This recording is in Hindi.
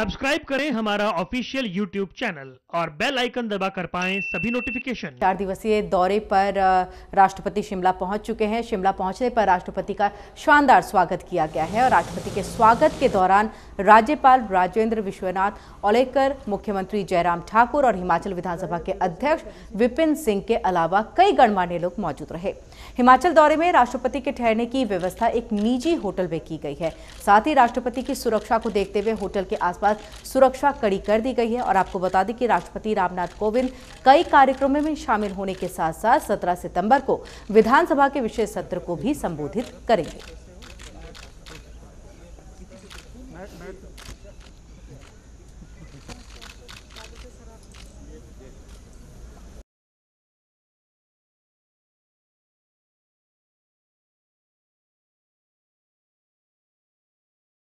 सब्सक्राइब करें हमारा ऑफिशियल यूट्यूब चैनल और बेल आइकन दबा कर पाए सभी नोटिफिकेशन चार दिवसीय दौरे पर राष्ट्रपति शिमला पहुंच चुके हैं शिमला पहुंचने पर राष्ट्रपति का शानदार स्वागत किया गया है और राष्ट्रपति के स्वागत के दौरान राज्यपाल राजेंद्र विश्वनाथ ओलेकर मुख्यमंत्री जयराम ठाकुर और हिमाचल विधानसभा के अध्यक्ष विपिन सिंह के अलावा कई गणमान्य लोग मौजूद रहे हिमाचल दौरे में राष्ट्रपति के ठहरने की व्यवस्था एक निजी होटल में की गई है साथ ही राष्ट्रपति की सुरक्षा को देखते हुए होटल के आसपास पर सुरक्षा कड़ी कर दी गई है और आपको बता दें कि राष्ट्रपति रामनाथ कोविंद कई कार्यक्रमों में शामिल होने के साथ साथ सत्रह सितंबर को विधानसभा के विशेष सत्र को भी संबोधित करेंगे